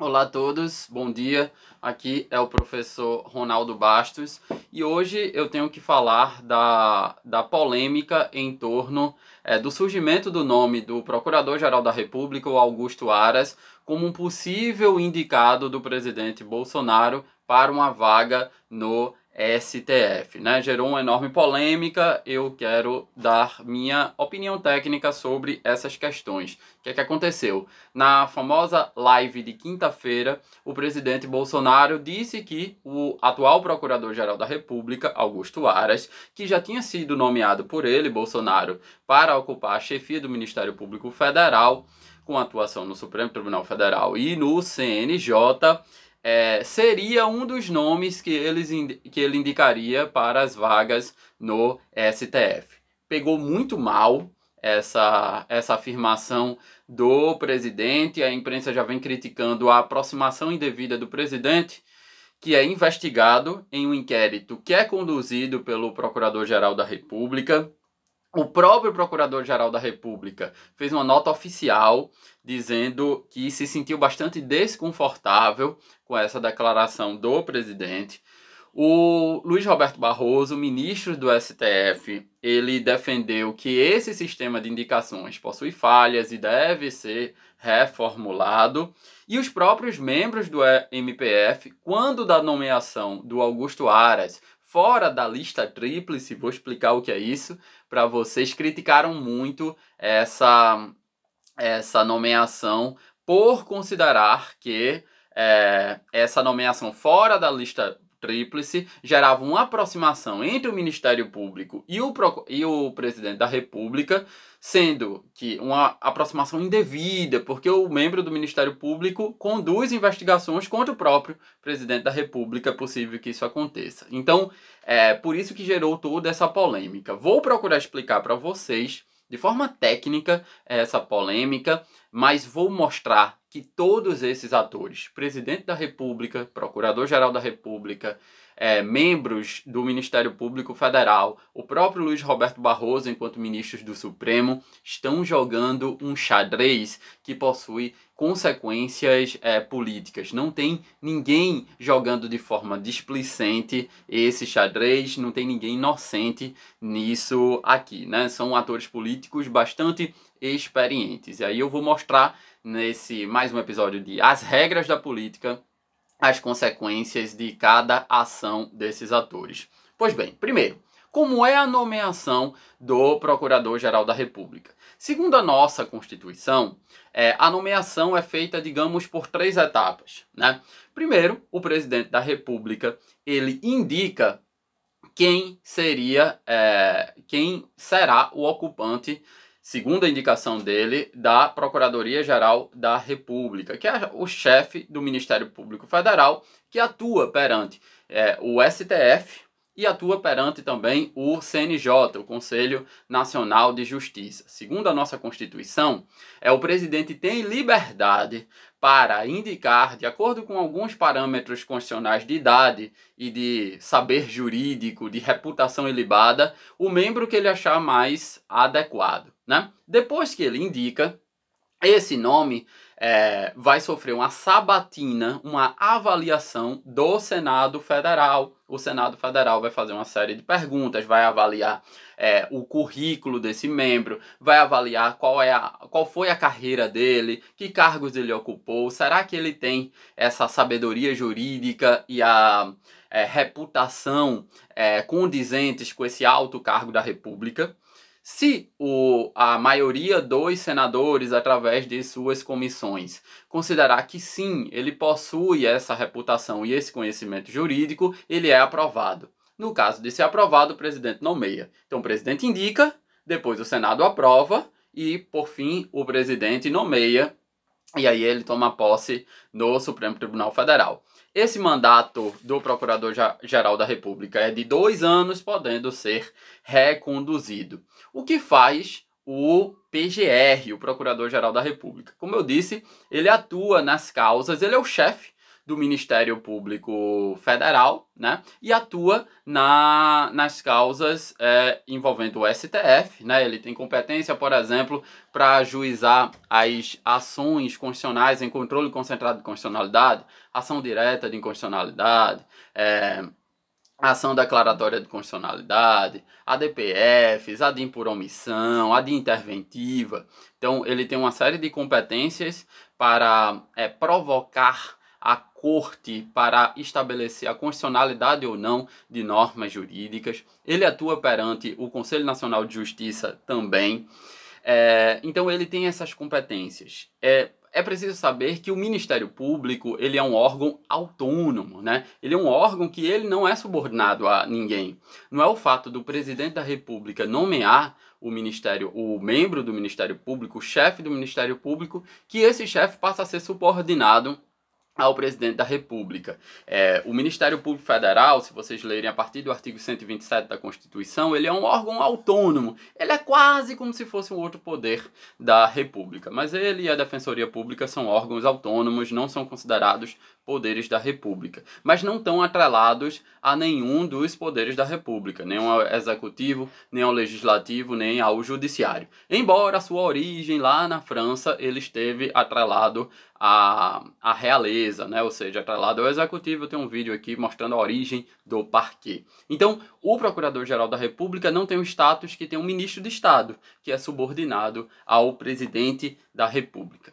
Olá a todos, bom dia. Aqui é o professor Ronaldo Bastos e hoje eu tenho que falar da, da polêmica em torno é, do surgimento do nome do Procurador-Geral da República, o Augusto Aras, como um possível indicado do presidente Bolsonaro para uma vaga no STF, né? Gerou uma enorme polêmica. Eu quero dar minha opinião técnica sobre essas questões. O que é que aconteceu? Na famosa live de quinta-feira, o presidente Bolsonaro disse que o atual Procurador-Geral da República, Augusto Aras, que já tinha sido nomeado por ele, Bolsonaro, para ocupar a chefia do Ministério Público Federal, com atuação no Supremo Tribunal Federal e no CNJ, é, seria um dos nomes que, eles, que ele indicaria para as vagas no STF. Pegou muito mal essa, essa afirmação do presidente, a imprensa já vem criticando a aproximação indevida do presidente, que é investigado em um inquérito que é conduzido pelo Procurador-Geral da República. O próprio Procurador-Geral da República fez uma nota oficial dizendo que se sentiu bastante desconfortável com essa declaração do presidente. O Luiz Roberto Barroso, ministro do STF, ele defendeu que esse sistema de indicações possui falhas e deve ser reformulado. E os próprios membros do MPF, quando da nomeação do Augusto Aras fora da lista tríplice, vou explicar o que é isso para vocês, criticaram muito essa essa nomeação por considerar que é, essa nomeação fora da lista tríplice gerava uma aproximação entre o Ministério Público e o, e o Presidente da República, sendo que uma aproximação indevida, porque o membro do Ministério Público conduz investigações contra o próprio Presidente da República, é possível que isso aconteça. Então, é por isso que gerou toda essa polêmica. Vou procurar explicar para vocês de forma técnica é essa polêmica, mas vou mostrar que todos esses atores, presidente da República, procurador-geral da República, é, membros do Ministério Público Federal, o próprio Luiz Roberto Barroso, enquanto ministros do Supremo, estão jogando um xadrez que possui consequências é, políticas. Não tem ninguém jogando de forma displicente esse xadrez, não tem ninguém inocente nisso aqui, né? São atores políticos bastante experientes. E aí eu vou mostrar nesse mais um episódio de As Regras da Política as consequências de cada ação desses atores. Pois bem, primeiro, como é a nomeação do Procurador-Geral da República? Segundo a nossa Constituição, é, a nomeação é feita, digamos, por três etapas. Né? Primeiro, o presidente da República ele indica quem seria, é, quem será o ocupante segundo a indicação dele, da Procuradoria-Geral da República, que é o chefe do Ministério Público Federal que atua perante é, o STF, e atua perante também o CNJ, o Conselho Nacional de Justiça. Segundo a nossa Constituição, é o presidente tem liberdade para indicar, de acordo com alguns parâmetros constitucionais de idade e de saber jurídico, de reputação ilibada, o membro que ele achar mais adequado. Né? Depois que ele indica, esse nome é, vai sofrer uma sabatina, uma avaliação do Senado Federal, o Senado Federal vai fazer uma série de perguntas, vai avaliar é, o currículo desse membro, vai avaliar qual, é a, qual foi a carreira dele, que cargos ele ocupou, será que ele tem essa sabedoria jurídica e a é, reputação é, condizentes com esse alto cargo da República? Se o, a maioria dos senadores, através de suas comissões, considerar que sim, ele possui essa reputação e esse conhecimento jurídico, ele é aprovado. No caso de ser aprovado, o presidente nomeia. Então, o presidente indica, depois o Senado aprova e, por fim, o presidente nomeia e aí ele toma posse no Supremo Tribunal Federal. Esse mandato do Procurador-Geral da República é de dois anos, podendo ser reconduzido o que faz o PGR, o Procurador-Geral da República. Como eu disse, ele atua nas causas, ele é o chefe do Ministério Público Federal, né? E atua na, nas causas é, envolvendo o STF, né? Ele tem competência, por exemplo, para ajuizar as ações constitucionais em controle concentrado de constitucionalidade, ação direta de inconstitucionalidade, é, ação declaratória de constitucionalidade, a ADIM a por omissão, a interventiva. Então, ele tem uma série de competências para é, provocar a corte para estabelecer a constitucionalidade ou não de normas jurídicas. Ele atua perante o Conselho Nacional de Justiça também. É, então, ele tem essas competências. É, é preciso saber que o Ministério Público ele é um órgão autônomo, né? Ele é um órgão que ele não é subordinado a ninguém. Não é o fato do presidente da República nomear o Ministério, o membro do Ministério Público, o chefe do Ministério Público, que esse chefe passa a ser subordinado ao presidente da República. É, o Ministério Público Federal, se vocês lerem a partir do artigo 127 da Constituição, ele é um órgão autônomo. Ele é quase como se fosse um outro poder da República. Mas ele e a Defensoria Pública são órgãos autônomos, não são considerados poderes da República. Mas não estão atrelados a nenhum dos poderes da República, nem ao Executivo, nem ao Legislativo, nem ao Judiciário. Embora a sua origem lá na França, ele esteve atrelado a, a realeza, né? ou seja, atrelado tá ao executivo. Eu tenho um vídeo aqui mostrando a origem do parquet. Então, o Procurador-Geral da República não tem o status que tem um ministro de Estado, que é subordinado ao presidente da República.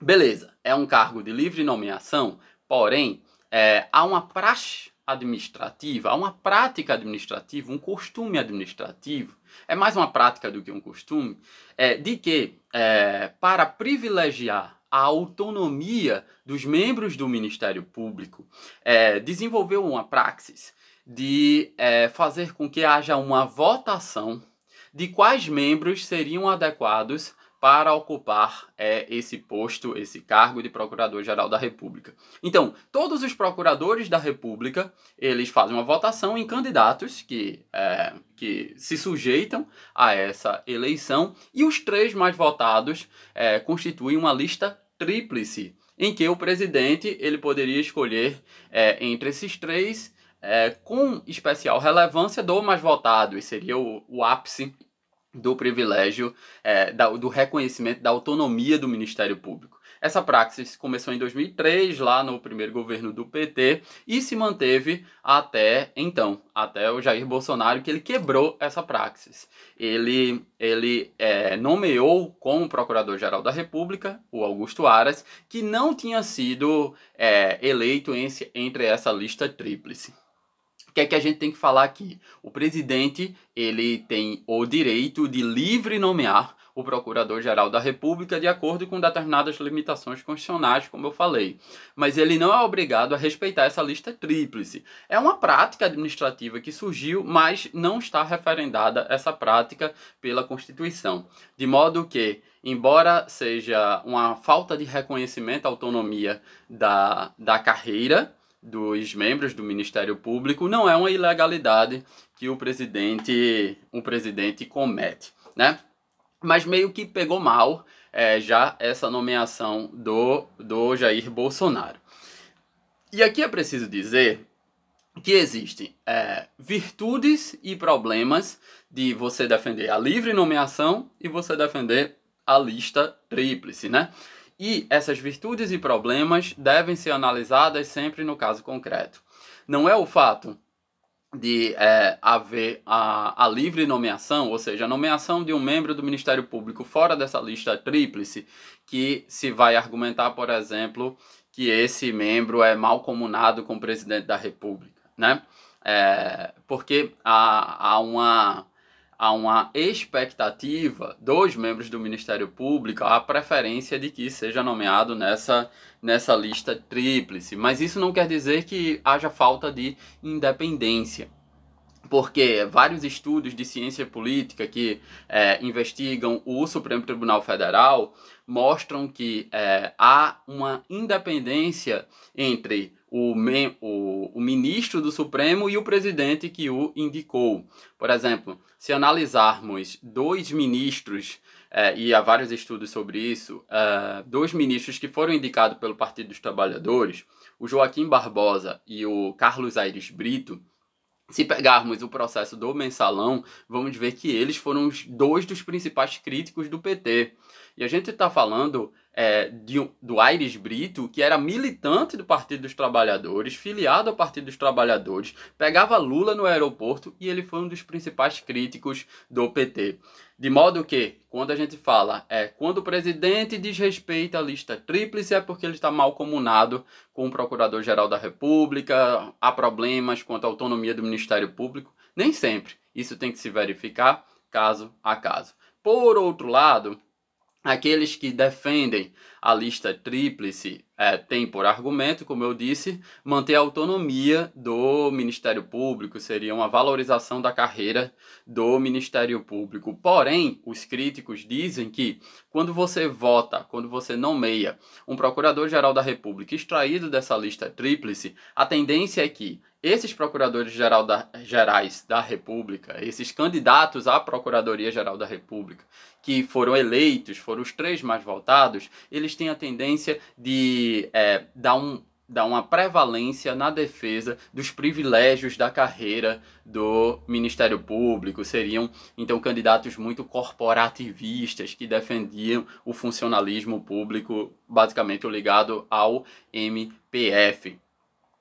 Beleza, é um cargo de livre nomeação, porém, é, há uma praxe administrativa, há uma prática administrativa, um costume administrativo, é mais uma prática do que um costume, é, de que é, para privilegiar a autonomia dos membros do Ministério Público, é, desenvolveu uma praxis de é, fazer com que haja uma votação de quais membros seriam adequados para ocupar é, esse posto, esse cargo de Procurador-Geral da República. Então, todos os procuradores da República, eles fazem uma votação em candidatos que, é, que se sujeitam a essa eleição e os três mais votados é, constituem uma lista tríplice, em que o presidente ele poderia escolher é, entre esses três, é, com especial relevância do mais votado, e seria o, o ápice do privilégio, é, da, do reconhecimento da autonomia do Ministério Público. Essa praxis começou em 2003, lá no primeiro governo do PT, e se manteve até então, até o Jair Bolsonaro, que ele quebrou essa praxis. Ele, ele é, nomeou como Procurador-Geral da República o Augusto Aras, que não tinha sido é, eleito em, entre essa lista tríplice O que é que a gente tem que falar aqui? O presidente, ele tem o direito de livre nomear o Procurador-Geral da República de acordo com determinadas limitações constitucionais, como eu falei. Mas ele não é obrigado a respeitar essa lista tríplice. É uma prática administrativa que surgiu, mas não está referendada essa prática pela Constituição. De modo que embora seja uma falta de reconhecimento à autonomia da, da carreira dos membros do Ministério Público, não é uma ilegalidade que o presidente, o presidente comete, né? mas meio que pegou mal é, já essa nomeação do, do Jair Bolsonaro. E aqui é preciso dizer que existem é, virtudes e problemas de você defender a livre nomeação e você defender a lista tríplice, né? E essas virtudes e problemas devem ser analisadas sempre no caso concreto. Não é o fato de é, haver a, a, livre nomeação, ou seja, a nomeação de um membro do Ministério Público fora dessa lista tríplice, que se vai argumentar, por exemplo, que esse membro é malcomunado com o presidente da República, né? É, porque há, há uma há uma expectativa dos membros do Ministério Público a preferência de que seja nomeado nessa, nessa lista tríplice. Mas isso não quer dizer que haja falta de independência porque vários estudos de ciência política que é, investigam o Supremo Tribunal Federal mostram que é, há uma independência entre o, o, o ministro do Supremo e o presidente que o indicou. Por exemplo, se analisarmos dois ministros é, e há vários estudos sobre isso, é, dois ministros que foram indicados pelo Partido dos Trabalhadores, o Joaquim Barbosa e o Carlos Aires Brito, se pegarmos o processo do mensalão, vamos ver que eles foram os dois dos principais críticos do PT. E a gente está falando é, de, do Aires Brito, que era militante do Partido dos Trabalhadores, filiado ao Partido dos Trabalhadores, pegava Lula no aeroporto e ele foi um dos principais críticos do PT. De modo que, quando a gente fala, é quando o presidente desrespeita a lista tríplice é porque ele está mal comunado com o Procurador-Geral da República, há problemas quanto à autonomia do Ministério Público. Nem sempre. Isso tem que se verificar caso a caso. Por outro lado, Aqueles que defendem a lista tríplice é, têm por argumento, como eu disse, manter a autonomia do Ministério Público, seria uma valorização da carreira do Ministério Público. Porém, os críticos dizem que quando você vota, quando você nomeia um Procurador-Geral da República extraído dessa lista tríplice, a tendência é que esses procuradores-gerais da, da República, esses candidatos à Procuradoria-Geral da República, que foram eleitos, foram os três mais votados, eles têm a tendência de é, dar um dar uma prevalência na defesa dos privilégios da carreira do Ministério Público. Seriam, então, candidatos muito corporativistas que defendiam o funcionalismo público, basicamente ligado ao MPF.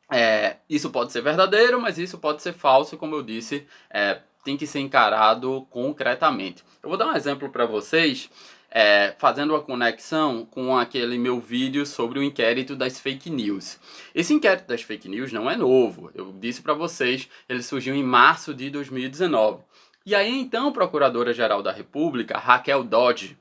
É, isso pode ser verdadeiro, mas isso pode ser falso, como eu disse, é, tem que ser encarado concretamente. Eu vou dar um exemplo para vocês, é, fazendo a conexão com aquele meu vídeo sobre o inquérito das fake news. Esse inquérito das fake news não é novo, eu disse para vocês, ele surgiu em março de 2019. E aí então a Procuradora-Geral da República, Raquel Dodge,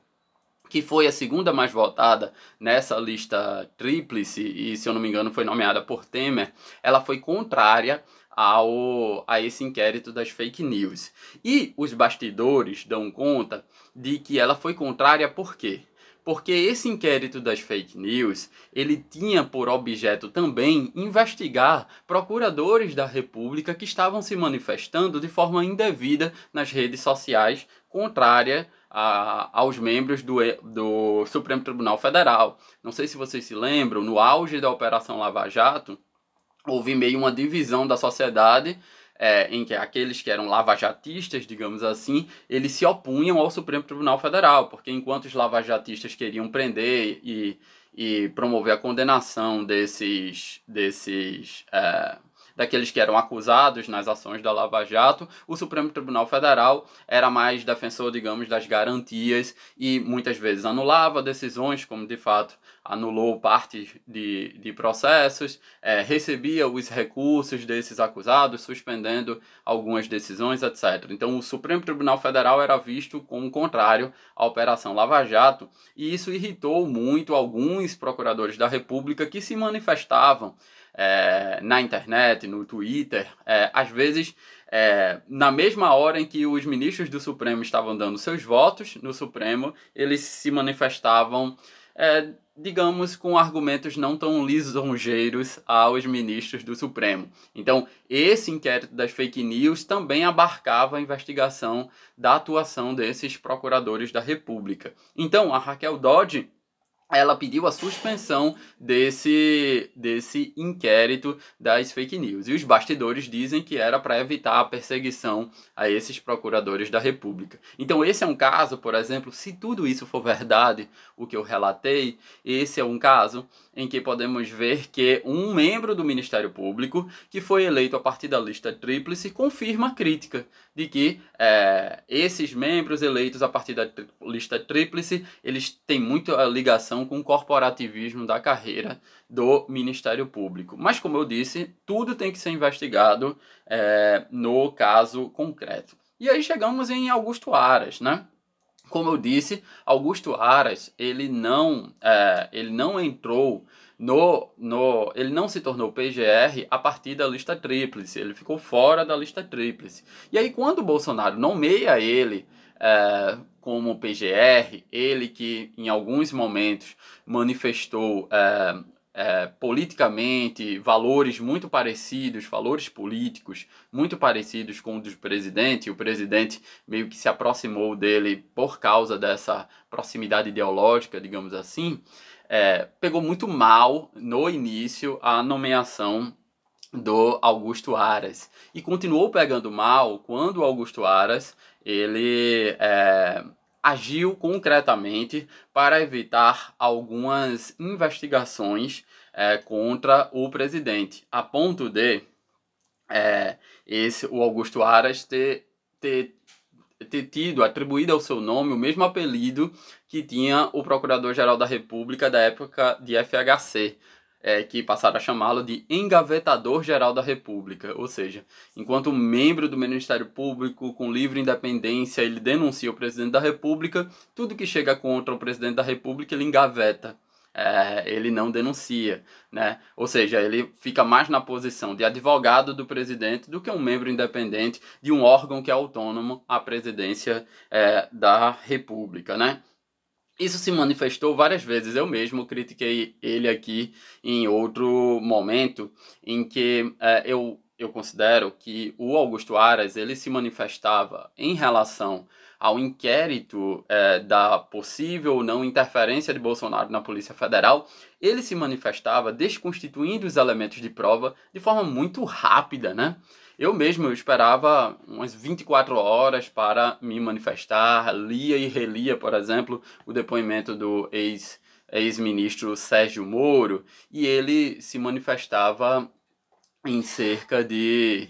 que foi a segunda mais votada nessa lista tríplice, e se eu não me engano foi nomeada por Temer, ela foi contrária ao, a esse inquérito das fake news. E os bastidores dão conta de que ela foi contrária por quê? Porque esse inquérito das fake news, ele tinha por objeto também investigar procuradores da República que estavam se manifestando de forma indevida nas redes sociais contrária a, aos membros do, do Supremo Tribunal Federal. Não sei se vocês se lembram, no auge da Operação Lava Jato, houve meio uma divisão da sociedade é, em que aqueles que eram lavajatistas, digamos assim, eles se opunham ao Supremo Tribunal Federal, porque enquanto os lavajatistas queriam prender e, e promover a condenação desses, desses é, daqueles que eram acusados nas ações da Lava Jato, o Supremo Tribunal Federal era mais defensor, digamos, das garantias e muitas vezes anulava decisões, como de fato anulou parte de, de processos, é, recebia os recursos desses acusados, suspendendo algumas decisões, etc. Então, o Supremo Tribunal Federal era visto como contrário à Operação Lava Jato, e isso irritou muito alguns procuradores da República que se manifestavam é, na internet, no Twitter, é, às vezes é, na mesma hora em que os ministros do Supremo estavam dando seus votos no Supremo, eles se manifestavam, é, digamos, com argumentos não tão lisonjeiros aos ministros do Supremo. Então, esse inquérito das fake news também abarcava a investigação da atuação desses procuradores da República. Então, a Raquel Dodge ela pediu a suspensão desse, desse inquérito das fake news. E os bastidores dizem que era para evitar a perseguição a esses procuradores da República. Então, esse é um caso, por exemplo, se tudo isso for verdade, o que eu relatei, esse é um caso em que podemos ver que um membro do Ministério Público, que foi eleito a partir da lista tríplice, confirma a crítica de que é, esses membros eleitos a partir da lista tríplice, eles têm muita ligação com o corporativismo da carreira do Ministério Público. Mas, como eu disse, tudo tem que ser investigado é, no caso concreto. E aí chegamos em Augusto Aras, né? Como eu disse, Augusto Aras ele não, é, ele não entrou no, no, ele não se tornou PGR a partir da lista tríplice, ele ficou fora da lista tríplice. E aí quando o Bolsonaro nomeia ele é, como PGR, ele que em alguns momentos manifestou é, é, politicamente valores muito parecidos, valores políticos muito parecidos com o do presidente. O presidente meio que se aproximou dele por causa dessa proximidade ideológica, digamos assim. É, pegou muito mal no início a nomeação do Augusto Aras e continuou pegando mal quando o Augusto Aras ele é, agiu concretamente para evitar algumas investigações é, contra o presidente, a ponto de é, esse, o Augusto Aras ter, ter, ter tido atribuído ao seu nome o mesmo apelido que tinha o Procurador-Geral da República da época de FHC, é, que passaram a chamá-lo de engavetador-geral da República, ou seja, enquanto membro do Ministério Público com livre independência, ele denuncia o presidente da República, tudo que chega contra o presidente da República ele engaveta. É, ele não denuncia, né? Ou seja, ele fica mais na posição de advogado do presidente do que um membro independente de um órgão que é autônomo à presidência é, da República, né? Isso se manifestou várias vezes. Eu mesmo critiquei ele aqui em outro momento em que é, eu, eu considero que o Augusto Aras ele se manifestava em relação ao inquérito é, da possível ou não interferência de Bolsonaro na Polícia Federal, ele se manifestava desconstituindo os elementos de prova de forma muito rápida, né? Eu mesmo eu esperava umas 24 horas para me manifestar, lia e relia, por exemplo, o depoimento do ex ex-ministro Sérgio Moro, e ele se manifestava em cerca de,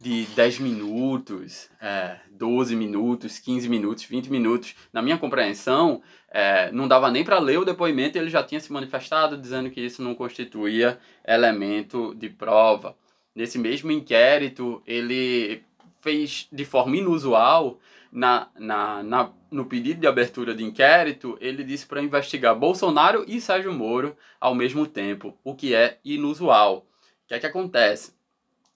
de 10 minutos, é, 12 minutos, 15 minutos, 20 minutos. Na minha compreensão, é, não dava nem para ler o depoimento, e ele já tinha se manifestado dizendo que isso não constituía elemento de prova. Nesse mesmo inquérito, ele fez de forma inusual, na, na, na, no pedido de abertura de inquérito, ele disse para investigar Bolsonaro e Sérgio Moro ao mesmo tempo, o que é inusual. O que é que acontece?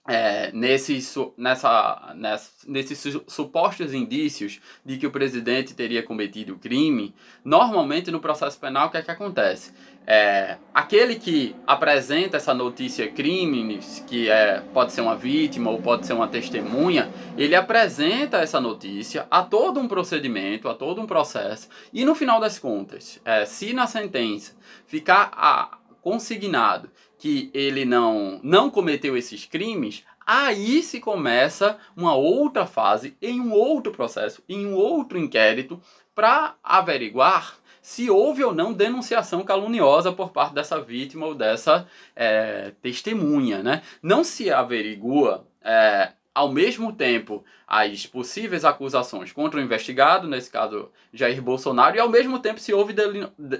É, nesses, nessa, nessa, nesses supostos indícios de que o presidente teria cometido o crime, normalmente no processo penal, o que é que acontece? É, aquele que apresenta essa notícia crimes que é, pode ser uma vítima ou pode ser uma testemunha, ele apresenta essa notícia a todo um procedimento, a todo um processo, e no final das contas, é, se na sentença ficar a, ah, consignado que ele não, não cometeu esses crimes, aí se começa uma outra fase, em um outro processo, em um outro inquérito, para averiguar se houve ou não denunciação caluniosa por parte dessa vítima ou dessa é, testemunha. Né? Não se averigua é, ao mesmo tempo as possíveis acusações contra o investigado, nesse caso Jair Bolsonaro, e ao mesmo tempo se houve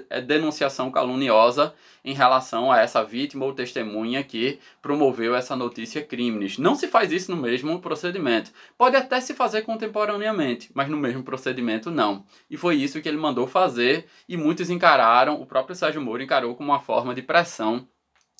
é, denunciação caluniosa em relação a essa vítima ou testemunha que promoveu essa notícia crimes. Não se faz isso no mesmo procedimento. Pode até se fazer contemporaneamente, mas no mesmo procedimento não. E foi isso que ele mandou fazer e muitos encararam, o próprio Sérgio Moro encarou como uma forma de pressão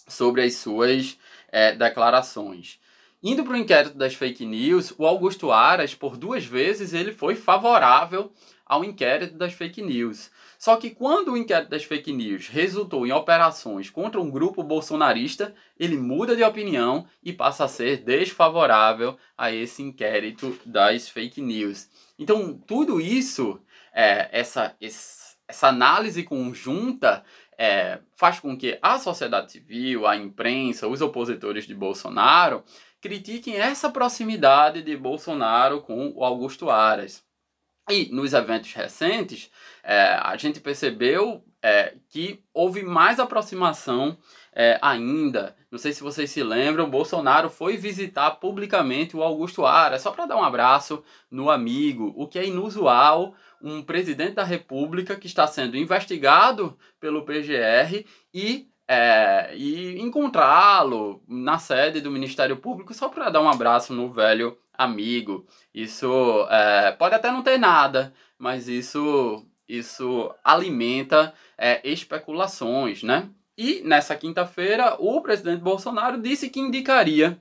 sobre as suas é, declarações. Indo para o inquérito das fake news, o Augusto Aras, por duas vezes, ele foi favorável ao inquérito das fake news. Só que quando o inquérito das fake news resultou em operações contra um grupo bolsonarista, ele muda de opinião e passa a ser desfavorável a esse inquérito das fake news. Então, tudo isso, é, essa, essa análise conjunta, é, faz com que a sociedade civil, a imprensa, os opositores de Bolsonaro critiquem essa proximidade de Bolsonaro com o Augusto Aras. E nos eventos recentes, é, a gente percebeu é, que houve mais aproximação é, ainda. Não sei se vocês se lembram, Bolsonaro foi visitar publicamente o Augusto Aras só para dar um abraço no amigo, o que é inusual. Um presidente da República que está sendo investigado pelo PGR e é, e encontrá-lo na sede do Ministério Público só para dar um abraço no velho amigo. Isso é, pode até não ter nada, mas isso, isso alimenta é, especulações, né? E nessa quinta-feira, o presidente Bolsonaro disse que indicaria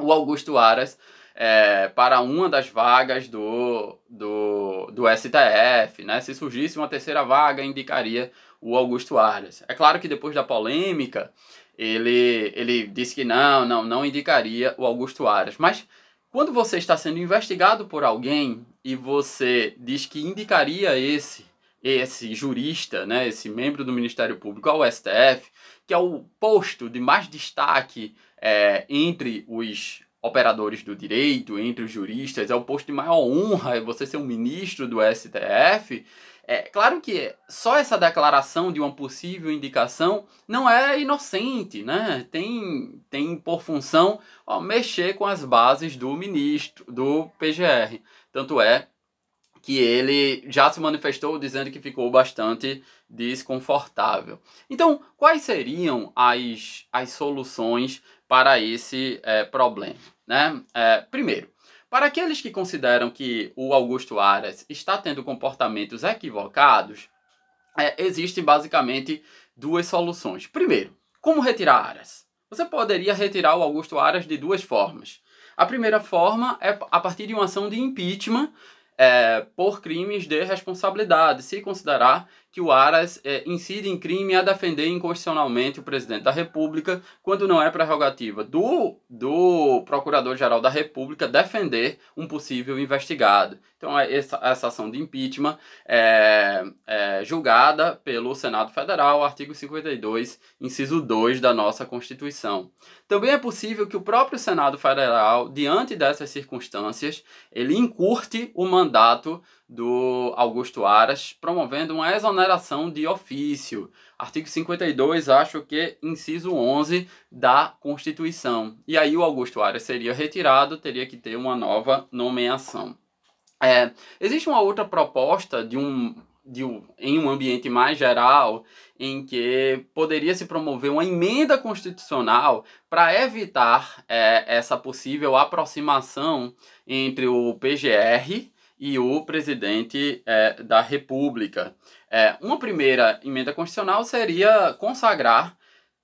o Augusto Aras é, para uma das vagas do, do do, STF, né? Se surgisse uma terceira vaga, indicaria o Augusto Aras. É claro que depois da polêmica, ele, ele disse que não, não, não indicaria o Augusto Aras. Mas quando você está sendo investigado por alguém e você diz que indicaria esse esse jurista, né, esse membro do Ministério Público ao STF, que é o posto de mais destaque é, entre os operadores do direito, entre os juristas, é o posto de maior honra é você ser um ministro do STF. É claro que só essa declaração de uma possível indicação não é inocente, né? Tem, tem por função ó, mexer com as bases do ministro, do PGR. Tanto é que ele já se manifestou dizendo que ficou bastante desconfortável. Então, quais seriam as, as soluções para esse é, problema? Né? É, primeiro, para aqueles que consideram que o Augusto Aras está tendo comportamentos equivocados, é, existem basicamente duas soluções. Primeiro, como retirar Aras? Você poderia retirar o Augusto Aras de duas formas. A primeira forma é a partir de uma ação de impeachment é, por crimes de responsabilidade, se considerar que o Aras é, incide em crime a defender inconstitucionalmente o presidente da República, quando não é prerrogativa do, do Procurador-Geral da República defender um possível investigado. Então, é essa, essa ação de impeachment é, é julgada pelo Senado Federal, artigo 52, inciso 2 da nossa Constituição. Também é possível que o próprio Senado Federal, diante dessas circunstâncias, ele encurte o mandato do Augusto Aras, promovendo uma exoneração de ofício. Artigo 52, acho que inciso 11 da Constituição. E aí o Augusto Aras seria retirado, teria que ter uma nova nomeação. É, existe uma outra proposta de um, de um, em um ambiente mais geral em que poderia se promover uma emenda constitucional para evitar é, essa possível aproximação entre o PGR e o presidente é, da República. É, uma primeira emenda constitucional seria consagrar,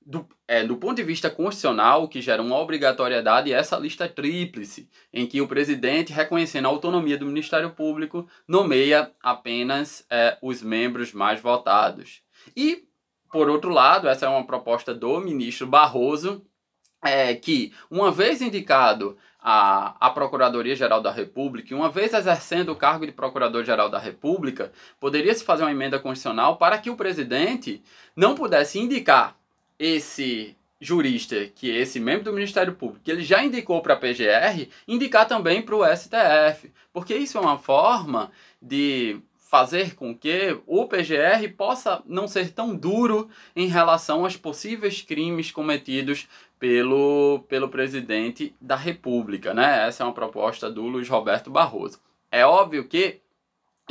do, é, do ponto de vista constitucional, que gera uma obrigatoriedade, essa lista tríplice, em que o presidente, reconhecendo a autonomia do Ministério Público, nomeia apenas é, os membros mais votados. E, por outro lado, essa é uma proposta do ministro Barroso, é que, uma vez indicado à, a Procuradoria-Geral da República, e uma vez exercendo o cargo de Procurador-Geral da República, poderia-se fazer uma emenda constitucional para que o presidente não pudesse indicar esse jurista, que é esse membro do Ministério Público, que ele já indicou para a PGR, indicar também para o STF, porque isso é uma forma de fazer com que o PGR possa não ser tão duro em relação aos possíveis crimes cometidos pelo, pelo presidente da República, né? Essa é uma proposta do Luiz Roberto Barroso. É óbvio que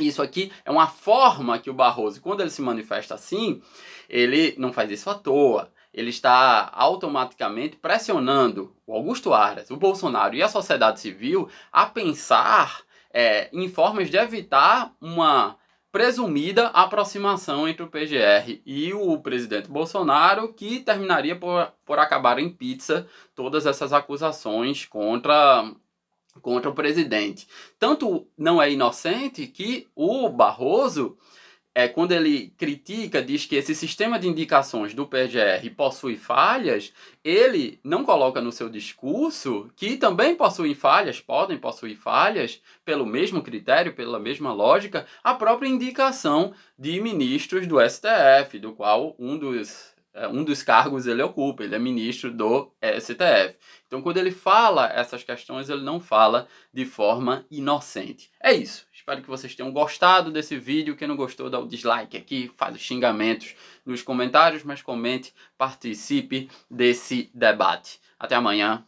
isso aqui é uma forma que o Barroso, quando ele se manifesta assim, ele não faz isso à toa. Ele está automaticamente pressionando o Augusto Aras, o Bolsonaro e a sociedade civil a pensar é, em formas de evitar uma presumida aproximação entre o PGR e o presidente Bolsonaro, que terminaria por, por acabar em pizza todas essas acusações contra contra o presidente. Tanto não é inocente que o Barroso é, quando ele critica, diz que esse sistema de indicações do PGR possui falhas, ele não coloca no seu discurso que também possuem falhas, podem possuir falhas, pelo mesmo critério, pela mesma lógica, a própria indicação de ministros do STF, do qual um dos, é, um dos cargos ele ocupa, ele é ministro do STF. Então, quando ele fala essas questões, ele não fala de forma inocente. É isso. Espero que vocês tenham gostado desse vídeo. Quem não gostou, dá o dislike aqui, faz os xingamentos nos comentários, mas comente, participe desse debate. Até amanhã.